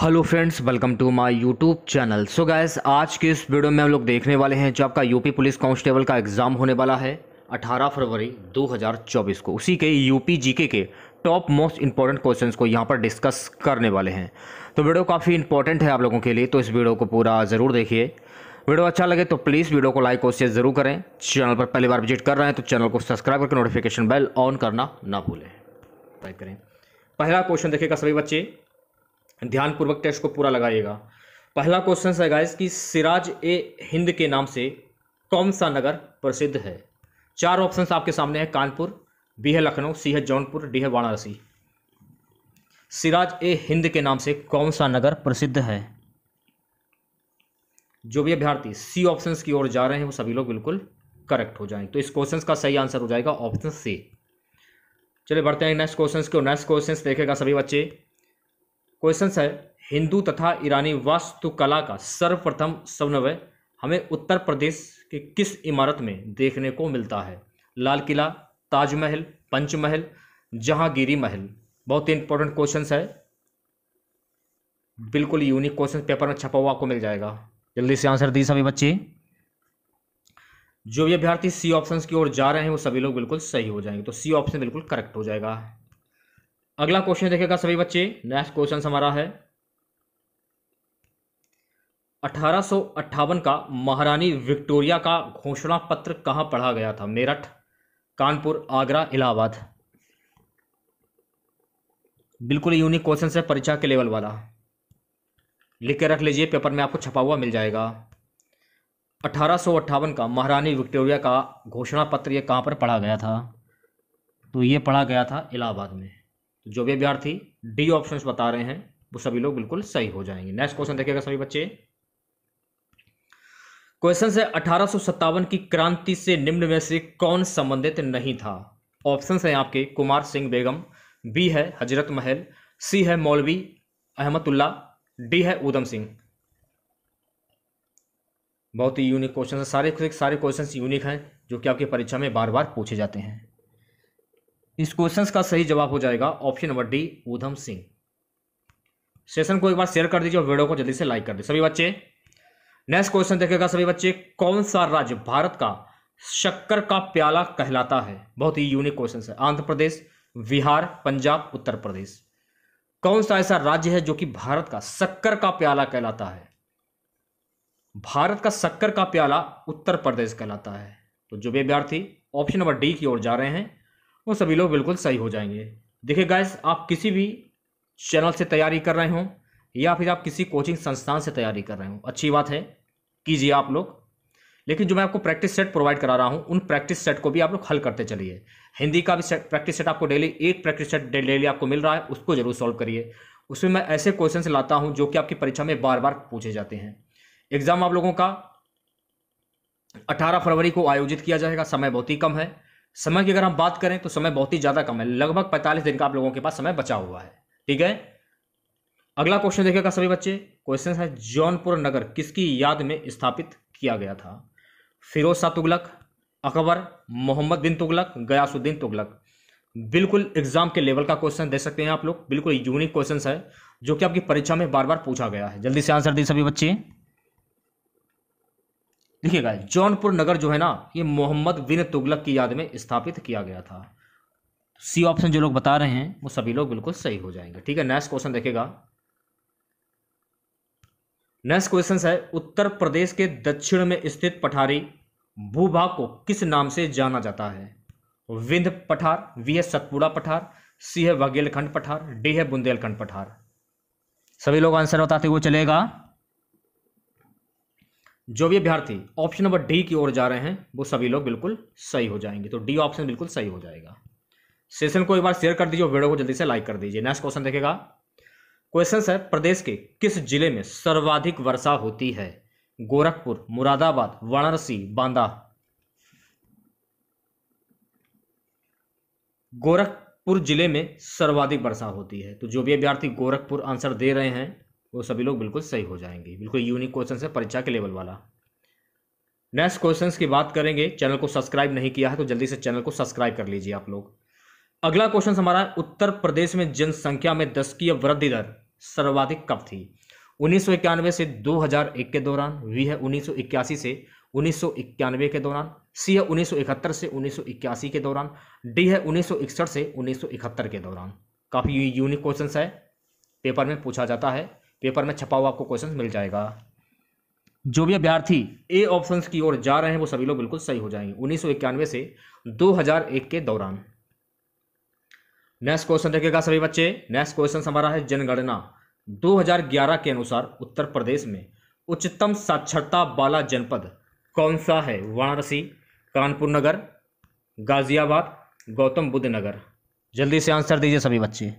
hello friends welcome to my YouTube channel so guys आज के इस वीडियो में हम लोग देखने वाले हैं जो आपका यूपी पुलिस कांस्टेबल का एग्ज़ाम होने वाला है 18 फरवरी 2024 को उसी के यूपी जीके के टॉप मोस्ट इंपॉर्टेंट क्वेश्चंस को यहाँ पर डिस्कस करने वाले हैं तो वीडियो काफ़ी इंपॉर्टेंट है आप लोगों के लिए तो इस वीडियो को पूरा ज़रूर देखिए वीडियो अच्छा लगे तो प्लीज़ वीडियो को लाइक और शेयर ज़रूर करें चैनल पर पहली बार विजिट कर रहे हैं तो चैनल को सब्सक्राइब करके नोटिफिकेशन बेल ऑन करना ना भूलें टाइप करें पहला क्वेश्चन देखिएगा सभी बच्चे ध्यानपूर्वक टेस्ट को पूरा लगाइएगा पहला क्वेश्चन है गाइस कि सिराज ए हिंद के नाम से कौन सा नगर प्रसिद्ध है चार ऑप्शंस आपके सामने हैं कानपुर बी है लखनऊ सी है जौनपुर डी है वाराणसी सिराज ए हिंद के नाम से कौन सा नगर प्रसिद्ध है जो भी अभ्यर्थी सी ऑप्शन की ओर जा रहे हैं वो सभी लोग बिल्कुल करेक्ट हो जाएंगे तो इस क्वेश्चन का सही आंसर हो जाएगा ऑप्शन सी चलिए बढ़ते हैं नेक्स्ट क्वेश्चन की ओर नेक्स्ट क्वेश्चन देखेगा सभी बच्चे क्वेश्चन है हिंदू तथा ईरानी वास्तुकला का सर्वप्रथम समन्वय हमें उत्तर प्रदेश के किस इमारत में देखने को मिलता है लाल किला ताजमहल पंचमहल जहांगीरी महल बहुत ही इंपॉर्टेंट क्वेश्चन है बिल्कुल यूनिक क्वेश्चन पेपर में छपा हुआ आपको मिल जाएगा जल्दी से आंसर दी सभी बच्चे जो भी अभ्यर्थी सी ऑप्शन की ओर जा रहे हैं वो सभी लोग बिल्कुल सही हो जाएंगे तो सी ऑप्शन बिल्कुल करेक्ट हो जाएगा अगला क्वेश्चन देखेगा सभी बच्चे नेक्स्ट क्वेश्चन हमारा है अठारह का महारानी विक्टोरिया का घोषणा पत्र कहाँ पढ़ा गया था मेरठ कानपुर आगरा इलाहाबाद बिल्कुल यूनिक क्वेश्चन है परीक्षा के लेवल वाला लिख के रख लीजिए पेपर में आपको छपा हुआ मिल जाएगा अठारह का महारानी विक्टोरिया का घोषणा पत्र ये कहाँ पर पढ़ा गया था तो ये पढ़ा गया था इलाहाबाद में तो जो भी अभ्यार्थी डी ऑप्शन बता रहे हैं वो सभी लोग बिल्कुल सही हो जाएंगे नेक्स्ट क्वेश्चन देखिएगा सभी बच्चे क्वेश्चन है अठारह की क्रांति से निम्न में से कौन संबंधित नहीं था ऑप्शन है आपके कुमार सिंह बेगम बी है हजरत महल सी है मौलवी अहमदुल्ला डी है उधम सिंह बहुत ही यूनिक क्वेश्चन है सारे सारे क्वेश्चन यूनिक हैं जो कि आपकी परीक्षा में बार बार पूछे जाते हैं इस क्वेश्चन का सही जवाब हो जाएगा option number D Udham Singh session को एक बार शेयर कर दीजिए और वीडियो को जल्दी से लाइक कर दीजिए सभी बच्चे नेक्स्ट क्वेश्चन देखेगा सभी बच्चे कौन सा राज्य भारत का शक्कर का प्याला कहलाता है बहुत ही यूनिक क्वेश्चन है आंध्र प्रदेश बिहार पंजाब उत्तर प्रदेश कौन सा ऐसा राज्य है जो कि भारत का शक्कर का प्याला कहलाता है भारत का शक्कर का प्याला उत्तर प्रदेश कहलाता है तो जो विद्यार्थी ऑप्शन नंबर डी की ओर जा रहे हैं वो सभी लोग बिल्कुल सही हो जाएंगे देखिए गैस आप किसी भी चैनल से तैयारी कर रहे हों या फिर आप किसी कोचिंग संस्थान से तैयारी कर रहे हो अच्छी बात है कीजिए आप लोग लेकिन जो मैं आपको प्रैक्टिस सेट प्रोवाइड करा रहा हूँ उन प्रैक्टिस सेट को भी आप लोग हल करते चलिए हिंदी का भी सेट प्रैक्टिस सेट आपको डेली एक प्रैक्टिस सेट डेली आपको मिल रहा है उसको जरूर सॉल्व करिए उसमें मैं ऐसे क्वेश्चन लाता हूँ जो कि आपकी परीक्षा में बार बार पूछे जाते हैं एग्जाम आप लोगों का 18 फरवरी को आयोजित किया जाएगा समय बहुत ही कम है समय की अगर हम बात करें तो समय बहुत ही ज़्यादा कम है लगभग पैंतालीस दिन का आप लोगों के पास समय बचा हुआ है ठीक है अगला क्वेश्चन देखिएगा सभी बच्चे क्वेश्चन है जौनपुर नगर किसकी याद में स्थापित किया गया था फिरोज शाह तुगलक अकबर मोहम्मद बिन तुगलक गयासुद्दीन तुगलक बिल्कुल एग्जाम के लेवल का क्वेश्चन दे सकते हैं आप लोग बिल्कुल यूनिक क्वेश्चन है जो कि आपकी परीक्षा में बार बार पूछा गया है जल्दी से आंसर दी सभी बच्चे देखिएगा जौनपुर नगर जो है ना ये मोहम्मद बिन तुगलक की याद में स्थापित किया गया था सी ऑप्शन जो लोग बता रहे हैं वो सभी लोग बिल्कुल सही हो जाएंगे ठीक है नेक्स्ट क्वेश्चन देखेगा नेक्स्ट क्वेश्चन है उत्तर प्रदेश के दक्षिण में स्थित पठारी भूभाग को किस नाम से जाना जाता है विंध पठार वी है सतपुड़ा पठार सी है बघेलखंड पठार डी है बुंदेलखंड पठार सभी लोग आंसर बताते हुए चलेगा जो भी अभ्यर्थी ऑप्शन नंबर डी की ओर जा रहे हैं वो सभी लोग बिल्कुल सही हो जाएंगे तो डी ऑप्शन बिल्कुल सही हो जाएगा सेशन को एक बार शेयर कर दीजिए वीडियो को जल्दी से लाइक कर दीजिए नेक्स्ट क्वेश्चन देखेगा क्वेश्चन है प्रदेश के किस जिले में सर्वाधिक वर्षा होती है गोरखपुर मुरादाबाद वाराणसी बांदा गोरखपुर जिले में सर्वाधिक वर्षा होती है तो जो भी अभ्यर्थी गोरखपुर आंसर दे रहे हैं वो सभी लोग बिल्कुल सही हो जाएंगे बिल्कुल यूनिक क्वेश्चन है परीक्षा के लेवल वाला नेक्स्ट क्वेश्चन की बात करेंगे चैनल को सब्सक्राइब नहीं किया है तो जल्दी से चैनल को सब्सक्राइब कर लीजिए आप लोग अगला क्वेश्चन हमारा उत्तर प्रदेश में जनसंख्या में दस की वृद्धि दर सर्वाधिक कब थी उन्नीस से 2001 के दौरान वी है उन्नीस से उन्नीस के दौरान सी है उन्नीस से उन्नीस के दौरान डी है उन्नीस से उन्नीस के दौरान काफ़ी यूनिक क्वेश्चन है पेपर में पूछा जाता है पेपर में छपा हुआ आपको क्वेश्चन मिल जाएगा जो भी अभ्यर्थी ए ऑप्शन की ओर जा रहे हैं वो सभी लोग बिल्कुल सही हो जाएंगे उन्नीस से 2001 के दौरान नेक्स्ट क्वेश्चन देखेगा सभी बच्चे नेक्स्ट क्वेश्चन हमारा है जनगणना 2011 के अनुसार उत्तर प्रदेश में उच्चतम साक्षरता वाला जनपद कौन सा है वाराणसी कानपुर नगर गाजियाबाद गौतम बुद्ध नगर जल्दी से आंसर दीजिए सभी बच्चे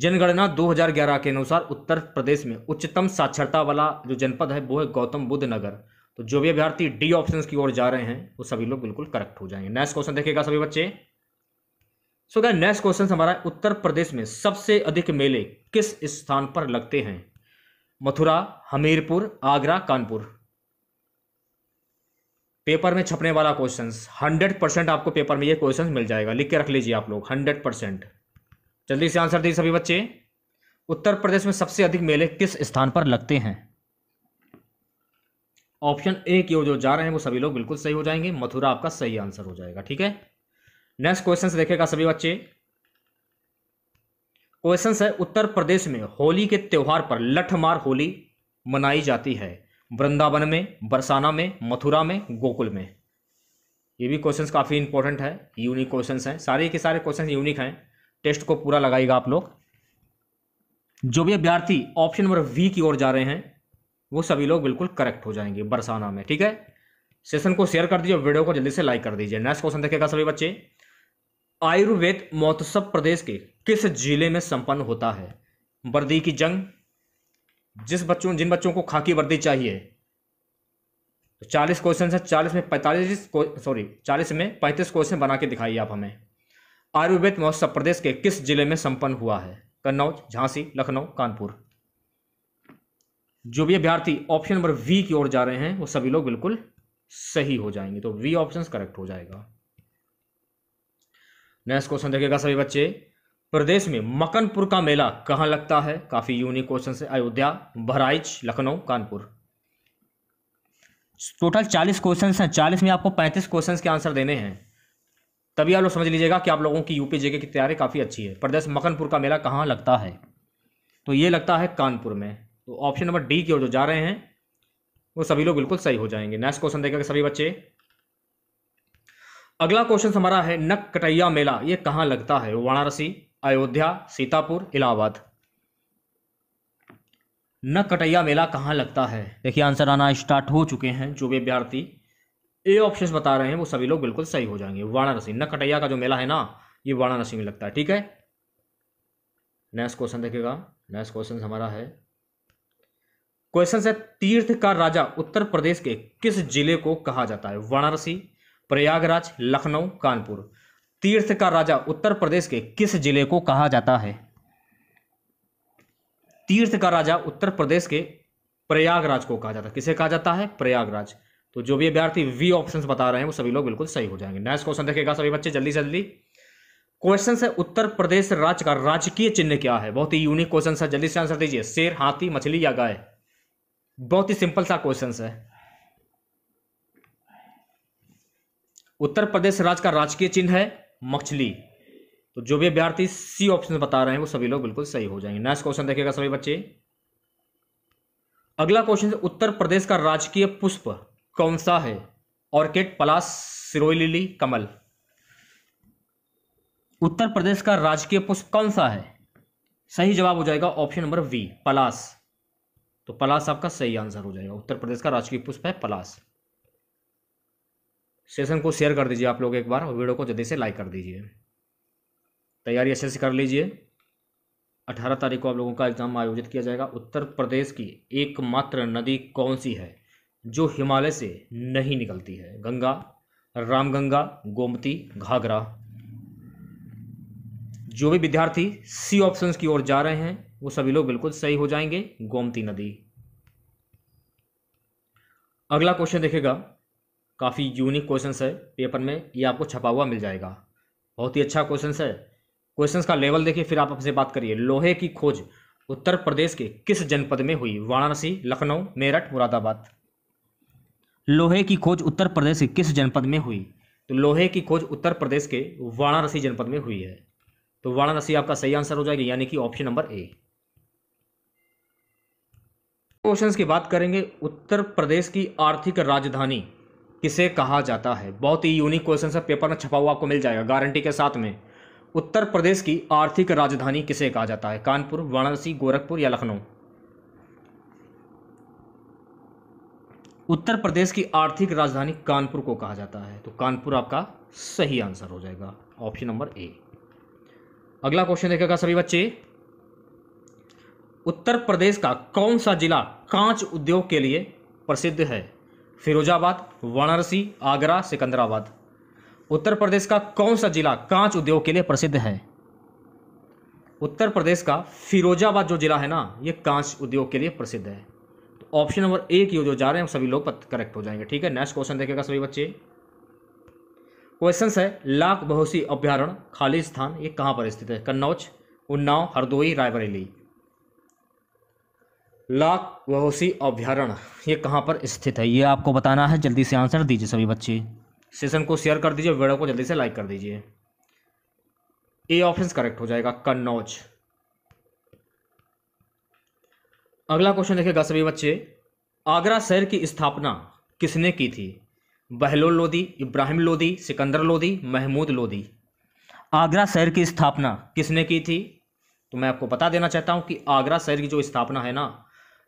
जनगणना 2011 के अनुसार उत्तर प्रदेश में उच्चतम साक्षरता वाला जो जनपद है वो है गौतम बुद्ध नगर तो जो भी अभ्यर्थी डी ऑप्शन की ओर जा रहे हैं वो सभी लोग बिल्कुल करेक्ट हो जाएंगे नेक्स्ट क्वेश्चन देखेगा सभी बच्चे सो क्या नेक्स्ट क्वेश्चन हमारा उत्तर प्रदेश में सबसे अधिक मेले किस स्थान पर लगते हैं मथुरा हमीरपुर आगरा कानपुर पेपर में छपने वाला क्वेश्चन हंड्रेड परसेंट आपको पेपर में ये क्वेश्चन मिल जाएगा लिख के रख लीजिए आप लोग हंड्रेड परसेंट जल्दी से आंसर दिए सभी बच्चे उत्तर प्रदेश में सबसे अधिक मेले किस स्थान पर लगते हैं ऑप्शन ए की ओर जो जा रहे हैं वो सभी लोग बिल्कुल सही हो जाएंगे मथुरा आपका सही आंसर हो जाएगा ठीक है नेक्स्ट क्वेश्चन देखेगा सभी बच्चे क्वेश्चन है उत्तर प्रदेश में होली के त्यौहार पर लठमार होली मनाई जाती है वृंदावन में बरसाना में मथुरा में गोकुल में ये भी क्वेश्चंस काफ़ी इंपॉर्टेंट है यूनिक क्वेश्चंस हैं सारे के सारे क्वेश्चंस यूनिक हैं टेस्ट को पूरा लगाएगा आप लोग जो भी अभ्यर्थी ऑप्शन नंबर वी की ओर जा रहे हैं वो सभी लोग बिल्कुल करेक्ट हो जाएंगे बरसाना में ठीक है सेशन को शेयर कर दीजिए वीडियो को जल्दी से लाइक कर दीजिए नेक्स्ट क्वेश्चन देखेगा सभी बच्चे आयुर्वेद महोत्सव प्रदेश के किस जिले में संपन्न होता है वर्दी की जंग जिस बच्चों जिन बच्चों को खाकी वर्दी चाहिए तो चालीस क्वेश्चन है चालीस में पैंतालीस सॉरी चालीस में पैंतीस क्वेश्चन बना के दिखाइए आप हमें आयुर्वेद महोत्सव प्रदेश के किस जिले में संपन्न हुआ है कन्नौज झांसी लखनऊ कानपुर जो भी अभ्यार्थी ऑप्शन नंबर वी की ओर जा रहे हैं वो सभी लोग बिल्कुल सही हो जाएंगे तो वी ऑप्शन करेक्ट हो जाएगा नेक्स्ट क्वेश्चन देखेगा सभी बच्चे प्रदेश में मकनपुर का मेला कहां लगता है काफी यूनिक क्वेश्चन है अयोध्या बहराइच लखनऊ कानपुर टोटल चालीस क्वेश्चन हैं चालीस में आपको पैंतीस क्वेश्चन के आंसर देने हैं तभी आप लोग समझ लीजिएगा कि आप लोगों की यूपी जेके की तैयारी काफ़ी अच्छी है प्रदेश मखनपुर का मेला कहाँ लगता है तो ये लगता है कानपुर में तो ऑप्शन नंबर डी की ओर जो जा रहे हैं वो सभी लोग बिल्कुल सही हो जाएंगे नेक्स्ट क्वेश्चन देखेंगे सभी बच्चे अगला क्वेश्चन हमारा है नक कटैया मेला ये कहाँ लगता है वाराणसी अयोध्या सीतापुर इलाहाबाद नक कटैया मेला कहाँ लगता है देखिए आंसर आना स्टार्ट हो चुके हैं जो भी अभ्यार्थी ए ऑप्शन बता रहे हैं वो सभी लोग बिल्कुल सही हो जाएंगे वाराणसी नकटैया का जो मेला है ना ये वाराणसी में लगता है ठीक है नेक्स्ट क्वेश्चन देखिएगा नेक्स्ट क्वेश्चन हमारा है क्वेश्चन है तीर्थ का राजा उत्तर प्रदेश के किस जिले को कहा जाता है वाराणसी प्रयागराज लखनऊ कानपुर तीर्थ का राजा उत्तर प्रदेश के किस जिले को कहा जाता है तीर्थ का राजा उत्तर प्रदेश के प्रयागराज को कहा जाता है किसे कहा जाता है प्रयागराज तो जो भी अभ्यार्थी वी ऑप्शन बता रहे हैं वो सभी लोग बिल्कुल सही हो जाएंगे नेक्स्ट क्वेश्चन देखेगा सभी बच्चे जल्दी जल्दी क्वेश्चन है उत्तर प्रदेश राज्य का राजकीय चिन्ह क्या है बहुत ही यूनिक क्वेश्चन है जल्दी से आंसर दीजिए शेर हाथी मछली या गाय बहुत ही सिंपल सा क्वेश्चन है उत्तर प्रदेश राज्य का राजकीय चिन्ह है मछली तो जो भी अभ्यार्थी सी ऑप्शन बता रहे हैं वो सभी लोग बिल्कुल सही हो जाएंगे नेक्स्ट क्वेश्चन देखेगा सभी बच्चे अगला क्वेश्चन उत्तर प्रदेश का राजकीय पुष्प कौन सा है ऑर्किड पलास सिरोली कमल उत्तर प्रदेश का राजकीय पुष्प कौन सा है सही जवाब हो जाएगा ऑप्शन नंबर वी पलास तो पलास आपका सही आंसर हो जाएगा उत्तर प्रदेश का राजकीय पुष्प है पलास सेशन को शेयर कर दीजिए आप लोग एक बार वीडियो को जल्दी से लाइक कर दीजिए तैयारी अच्छे से कर लीजिए अठारह तारीख को आप लोगों का एग्जाम आयोजित किया जाएगा उत्तर प्रदेश की एकमात्र नदी कौन सी है जो हिमालय से नहीं निकलती है गंगा रामगंगा गोमती घाघरा जो भी विद्यार्थी सी ऑप्शंस की ओर जा रहे हैं वो सभी लोग बिल्कुल सही हो जाएंगे गोमती नदी अगला क्वेश्चन देखेगा काफ़ी यूनिक क्वेश्चन है पेपर में ये आपको छपा हुआ मिल जाएगा बहुत ही अच्छा क्वेश्चन है क्वेश्चन का लेवल देखिए फिर आप आपसे बात करिए लोहे की खोज उत्तर प्रदेश के किस जनपद में हुई वाराणसी लखनऊ मेरठ मुरादाबाद लोहे की खोज उत्तर प्रदेश के किस जनपद में हुई तो लोहे की खोज उत्तर प्रदेश के वाराणसी जनपद में हुई है तो वाराणसी आपका सही आंसर हो जाएगा यानी कि ऑप्शन नंबर ए क्वेश्चन की बात करेंगे उत्तर प्रदेश की आर्थिक राजधानी किसे कहा जाता है बहुत ही यूनिक क्वेश्चन है पेपर में छपा हुआ आपको मिल जाएगा गारंटी के साथ में उत्तर प्रदेश की आर्थिक राजधानी किसे कहा जाता है कानपुर वाराणसी गोरखपुर या लखनऊ उत्तर प्रदेश की आर्थिक राजधानी कानपुर को कहा जाता है तो कानपुर आपका सही आंसर हो जाएगा ऑप्शन नंबर ए अगला क्वेश्चन देखेगा सभी बच्चे उत्तर प्रदेश का कौन सा जिला कांच उद्योग के लिए प्रसिद्ध है फिरोजाबाद वाराणसी आगरा सिकंदराबाद उत्तर प्रदेश का कौन सा जिला कांच उद्योग के लिए प्रसिद्ध है उत्तर प्रदेश का फिरोजाबाद जो जिला है ना ये कांच उद्योग के लिए प्रसिद्ध है ऑप्शन नंबर ए की जो जा रहे हैं सभी लोग करेक्ट हो जाएंगे ठीक है नेक्स्ट क्वेश्चन देखेगा सभी बच्चे क्वेश्चन है लाख बहुसी अभ्यारण खाली स्थान ये कहां पर स्थित है कन्नौज उन्नाव हरदोई रायबरेली लाख बहुसी अभ्यारण ये कहां पर स्थित है ये आपको बताना है जल्दी से आंसर दीजिए सभी बच्चे सेशन को शेयर कर दीजिए वीडियो को जल्दी से लाइक कर दीजिए ए ऑप्शन करेक्ट हो जाएगा कन्नौज अगला क्वेश्चन देखेगा सभी बच्चे आगरा शहर की स्थापना किसने की थी बहलोल लोधी इब्राहिम लोधी सिकंदर लोधी महमूद लोधी आगरा शहर की स्थापना किसने की थी तो मैं आपको बता देना चाहता हूँ कि आगरा शहर की जो स्थापना है ना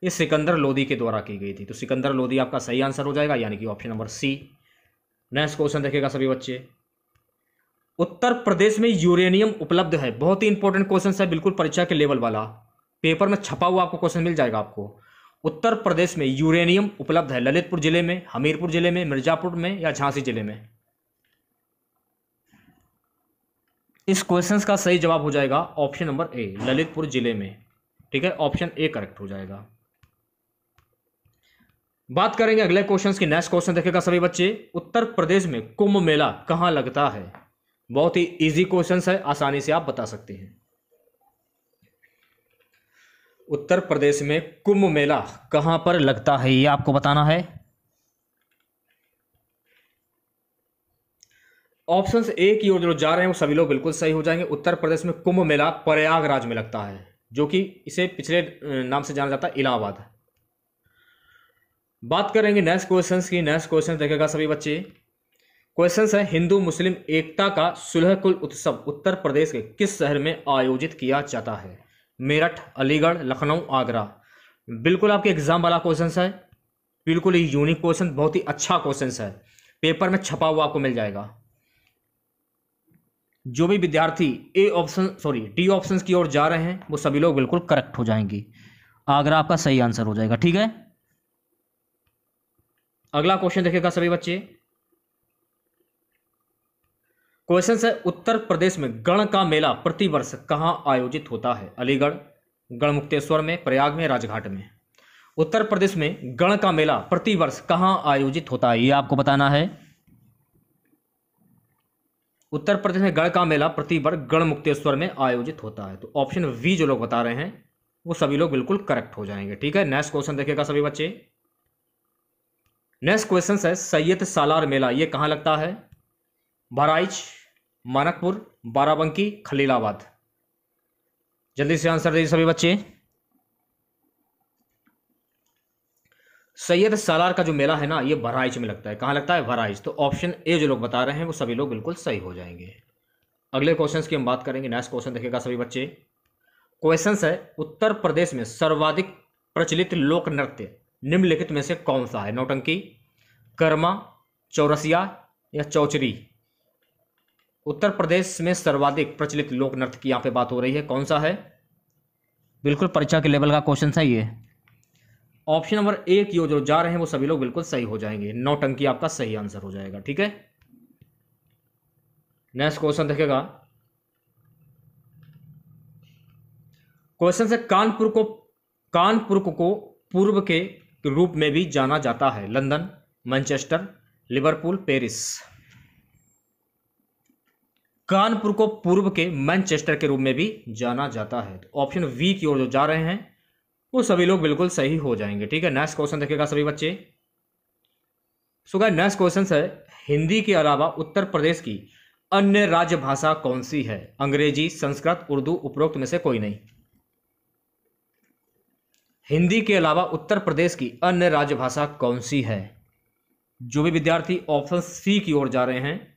ये सिकंदर लोधी के द्वारा की गई थी तो सिकंदर लोधी आपका सही आंसर हो जाएगा यानी कि option number C next question देखेगा सभी बच्चे उत्तर प्रदेश में यूरेनियम उपलब्ध है बहुत ही इंपॉर्टेंट क्वेश्चन है बिल्कुल परीक्षा के लेवल वाला पेपर में छपा हुआ आपको क्वेश्चन मिल जाएगा आपको उत्तर प्रदेश में यूरेनियम उपलब्ध है ललितपुर जिले में हमीरपुर जिले में मिर्जापुर में या झांसी जिले में इस क्वेश्चन का सही जवाब हो जाएगा ऑप्शन नंबर ए ललितपुर जिले में ठीक है ऑप्शन ए करेक्ट हो जाएगा बात करेंगे अगले क्वेश्चन की नेक्स्ट क्वेश्चन देखेगा सभी बच्चे उत्तर प्रदेश में कुंभ मेला कहां लगता है बहुत ही इजी क्वेश्चन है आसानी से आप बता सकते हैं उत्तर प्रदेश में कुंभ मेला कहां पर लगता है ये आपको बताना है ऑप्शंस ए की ओर जो जा रहे हैं वो सभी लोग बिल्कुल सही हो जाएंगे उत्तर प्रदेश में कुंभ मेला प्रयागराज में लगता है जो कि इसे पिछले नाम से जाना जाता है इलाहाबाद बात करेंगे नेक्स्ट क्वेश्चन की नेक्स्ट क्वेश्चन देखेगा सभी बच्चे क्वेश्चन है हिंदू मुस्लिम एकता का सुलह कुल उत्सव उत्तर प्रदेश के किस शहर में आयोजित किया जाता है मेरठ अलीगढ़ लखनऊ आगरा बिल्कुल आपके एग्जाम वाला क्वेश्चन है बिल्कुल ही यूनिक क्वेश्चन बहुत ही अच्छा क्वेश्चन है पेपर में छपा हुआ आपको मिल जाएगा जो भी विद्यार्थी A option sorry D option की ओर जा रहे हैं वो सभी लोग बिल्कुल करेक्ट हो जाएंगे आगरा आपका सही आंसर हो जाएगा ठीक है अगला क्वेश्चन देखेगा सभी बच्चे क्वेश्चन है उत्तर प्रदेश में गण का मेला प्रतिवर्ष कहाँ आयोजित होता है अलीगढ़ गणमुक्तेश्वर में प्रयाग में राजघाट में उत्तर प्रदेश में गण का मेला प्रतिवर्ष कहाँ आयोजित होता है ये आपको बताना है उत्तर प्रदेश में गण का मेला प्रतिवर्ष गणमुक्तेश्वर में आयोजित होता है तो ऑप्शन वी जो लोग बता रहे हैं वो सभी लोग बिल्कुल करेक्ट हो जाएंगे ठीक है नेक्स्ट क्वेश्चन देखेगा सभी बच्चे नेक्स्ट क्वेश्चन है सैयद सालार मेला ये कहाँ लगता है बहराइच मानकपुर बाराबंकी खलीलाबाद जल्दी से आंसर दीजिए सभी बच्चे सैयद सालार का जो मेला है ना ये बहराइच में लगता है कहाँ लगता है बहराइच तो ऑप्शन ए जो लोग बता रहे हैं वो सभी लोग बिल्कुल सही हो जाएंगे अगले क्वेश्चन की हम बात करेंगे नेक्स्ट क्वेश्चन देखेगा सभी बच्चे क्वेश्चन है उत्तर प्रदेश में सर्वाधिक प्रचलित लोक नृत्य निम्नलिखित में से कौन सा है नौटंकी कर्मा चौरसिया या चौचरी उत्तर प्रदेश में सर्वाधिक प्रचलित लोक नृत्य की यहाँ पे बात हो रही है कौन सा है बिल्कुल परीक्षा के लेवल का क्वेश्चन है ये ऑप्शन नंबर ए की जो जा रहे हैं वो सभी लोग बिल्कुल सही हो जाएंगे नौ टंकी आपका सही आंसर हो जाएगा ठीक है नेक्स्ट क्वेश्चन देखेगा क्वेश्चन से कानपुर को कानपुर को पूर्व के रूप में भी जाना जाता है London Manchester Liverpool Paris Kanpur को पूर्व के मैनचेस्टर के रूप में भी जाना जाता है तो ऑप्शन वी की ओर जो जा रहे हैं वो सभी लोग बिल्कुल सही हो जाएंगे ठीक है नेक्स्ट क्वेश्चन देखेगा सभी बच्चे सो गाइस नेक्स्ट क्वेश्चन है हिंदी के अलावा उत्तर प्रदेश की अन्य राज्य भाषा कौन सी है अंग्रेजी संस्कृत उर्दू उपरोक्त में से कोई नहीं हिंदी के अलावा उत्तर प्रदेश की अन्य राज्य भाषा कौन सी है जो भी विद्यार्थी ऑप्शन सी की ओर जा रहे हैं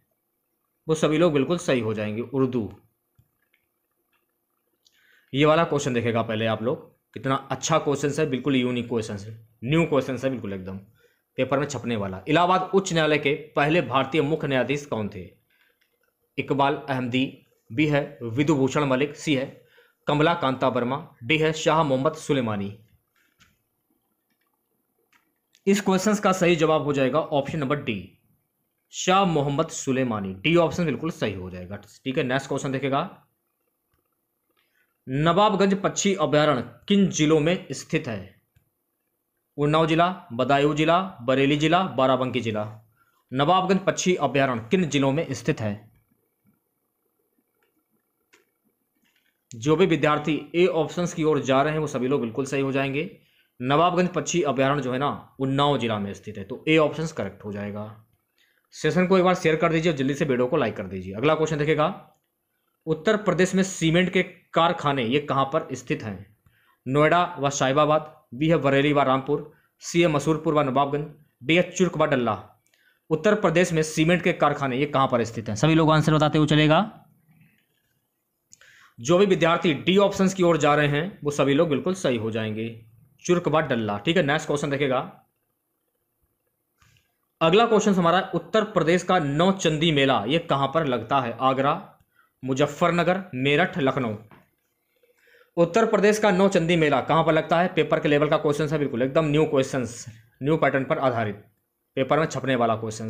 वो सभी लोग बिल्कुल सही हो जाएंगे उर्दू ये वाला क्वेश्चन देखेगा पहले आप लोग कितना अच्छा क्वेश्चन है बिल्कुल यूनिक क्वेश्चन है न्यू क्वेश्चन है बिल्कुल एकदम पेपर में छपने वाला इलाहाबाद उच्च न्यायालय के पहले भारतीय मुख्य न्यायाधीश कौन थे इकबाल अहमदी बी है विदुभूषण मलिक सी है कमला कांता वर्मा डी है शाह मोहम्मद सुलेमानी इस क्वेश्चन का सही जवाब हो जाएगा option number D Shah Mohammad Sulemani D option बिल्कुल सही हो जाएगा ठीक है नेक्स्ट क्वेश्चन देखेगा नवाबगंज पक्षी अभ्यारण्य किन जिलों में स्थित है उन्नाव जिला बदायूं जिला बरेली जिला बाराबंकी जिला नवाबगंज पक्षी अभ्यारण्य किन जिलों में स्थित है जो भी विद्यार्थी ए ऑप्शंस की ओर जा रहे हैं वो सभी लोग बिल्कुल सही हो जाएंगे नवाबगंज पक्षी अभ्यारण जो है ना उन्नाव जिला में स्थित है तो ए ऑप्शन करेक्ट हो जाएगा सेशन को एक बार शेयर कर दीजिए और जल्दी से वीडियो को लाइक कर दीजिए अगला क्वेश्चन देखेगा उत्तर प्रदेश में सीमेंट के कारखाने ये कहाँ पर स्थित हैं नोएडा व साहिबाबाद बी है बरेली व रामपुर सी है मसूरपुर व नवाबगंज डी है चुर्क व डल्ला उत्तर प्रदेश में सीमेंट के कारखाने ये कहाँ पर स्थित हैं सभी लोग आंसर बताते हुए चलेगा जो भी विद्यार्थी डी ऑप्शंस की ओर जा रहे हैं वो सभी लोग बिल्कुल सही हो जाएंगे चुर्क व डल्ला ठीक है नेक्स्ट क्वेश्चन देखेगा अगला क्वेश्चन हमारा उत्तर प्रदेश का नौ चंदी मेला ये कहां पर लगता है आगरा मुजफ्फरनगर मेरठ लखनऊ उत्तर प्रदेश का नौ चंदी मेला कहां पर लगता है पेपर के लेवल का क्वेश्चन है बिल्कुल एकदम न्यू क्वेश्चन न्यू पैटर्न पर आधारित पेपर में छपने वाला क्वेश्चन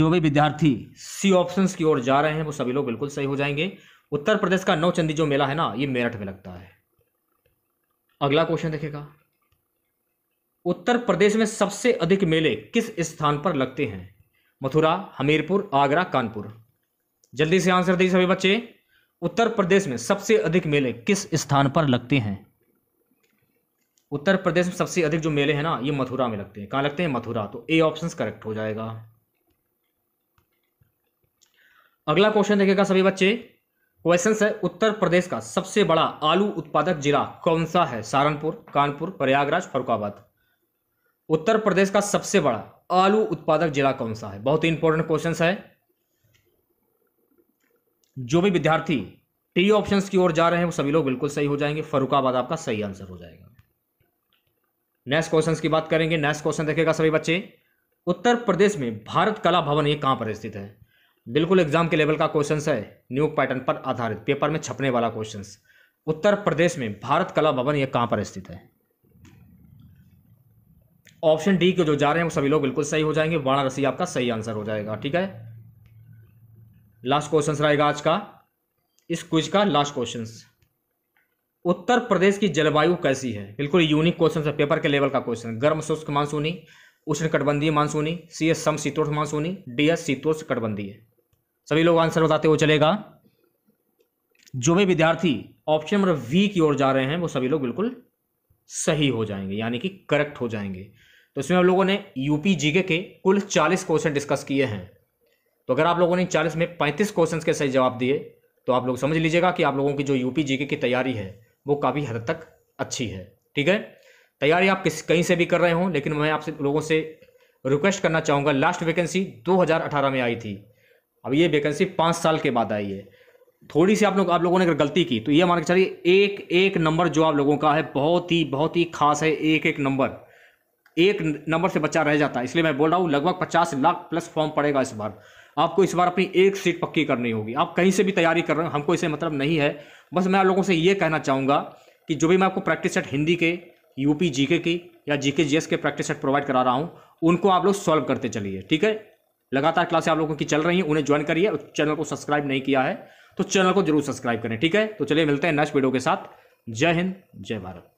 जो भी विद्यार्थी सी ऑप्शन की ओर जा रहे हैं वो सभी लोग बिल्कुल सही हो जाएंगे उत्तर प्रदेश का नौ चंदी जो मेला है ना ये मेरठ में लगता है अगला क्वेश्चन देखेगा उत्तर प्रदेश में सबसे अधिक मेले किस स्थान पर लगते हैं मथुरा हमीरपुर आगरा कानपुर जल्दी से आंसर दीजिए सभी बच्चे उत्तर प्रदेश में सबसे अधिक मेले किस स्थान पर लगते हैं उत्तर प्रदेश में सबसे अधिक जो मेले हैं ना ये मथुरा में लगते हैं कहाँ लगते हैं मथुरा तो ए ऑप्शन करेक्ट हो जाएगा अगला क्वेश्चन देखेगा सभी बच्चे क्वेश्चन है उत्तर प्रदेश का सबसे बड़ा आलू उत्पादक जिला कौन सा है सहारनपुर कानपुर प्रयागराज फरुखाबाद उत्तर प्रदेश का सबसे बड़ा आलू उत्पादक जिला कौन सा है बहुत ही इंपॉर्टेंट क्वेश्चन है जो भी विद्यार्थी टी ऑप्शंस की ओर जा रहे हैं वो सभी लोग बिल्कुल सही हो जाएंगे फरुखाबाद आपका सही आंसर हो जाएगा नेक्स्ट क्वेश्चन की बात करेंगे नेक्स्ट क्वेश्चन देखेगा सभी बच्चे उत्तर प्रदेश में भारत कला भवन ये कहां पर स्थित है बिल्कुल एग्जाम के लेवल का क्वेश्चन है न्यू पैटर्न पर आधारित पेपर में छपने वाला क्वेश्चन उत्तर प्रदेश में भारत कला भवन यह कहां पर स्थित है ऑप्शन डी के जो जा रहे हैं वो सभी लोग बिल्कुल सही हो जाएंगे वाराणसी आपका सही आंसर हो जाएगा ठीक है लास्ट क्वेश्चन रहेगा आज का इस क्विज का लास्ट क्वेश्चन उत्तर प्रदेश की जलवायु कैसी है बिल्कुल यूनिक क्वेश्चन है पेपर के लेवल का क्वेश्चन गर्म शुष्क मानसूनी उष्ण कटबंधीय मानसूनी सी एस सम शीतोष मानसूनी डी एस शीतोष्ण कटबंधीय सभी लोग आंसर बताते हुए चलेगा जो भी विद्यार्थी ऑप्शन नंबर वी की ओर जा रहे हैं वो सभी लोग बिल्कुल सही हो जाएंगे यानी कि करेक्ट हो जाएंगे तो इसमें हम लोगों ने यूपी जीके के कुल चालीस क्वेश्चन डिस्कस किए हैं तो अगर आप लोगों ने चालीस में पैंतीस क्वेश्चन के सही जवाब दिए तो आप लोग समझ लीजिएगा कि आप लोगों की जो यूपी जीके की तैयारी है वो काफ़ी हद तक अच्छी है ठीक है तैयारी आप किस कहीं से भी कर रहे हो लेकिन मैं आपसे लोगों से रिक्वेस्ट करना चाहूँगा लास्ट वैकेंसी 2018 में आई थी अब ये वैकेंसी पाँच साल के बाद आई है थोड़ी सी आप लोग आप लोगों ने अगर गलती की तो ये मान के चलिए एक एक नंबर जो आप लोगों का है बहुत ही बहुत ही खास है एक एक नंबर एक नंबर से बच्चा रह जाता है इसलिए मैं बोल रहा हूँ लगभग पचास लाख प्लस फॉर्म पड़ेगा इस बार आपको इस बार अपनी एक सीट पक्की करनी होगी आप कहीं से भी तैयारी कर रहे हो हमको इसे मतलब नहीं है बस मैं आप लोगों से ये कहना चाहूँगा कि जो भी मैं आपको प्रैक्टिस सेट हिंदी के यूपी जीके की या जीके जीएस के प्रैक्टिस सेट प्रोवाइड करा रहा हूँ उनको आप लोग सॉल्व करते चलिए ठीक है लगातार क्लासें आप लोगों की चल रही हैं उन्हें ज्वाइन करिए चैनल को सब्सक्राइब नहीं किया है तो चैनल को जरूर सब्सक्राइब करें ठीक है तो चलिए मिलते हैं नेक्स्ट वीडियो के साथ जय हिंद जय भारत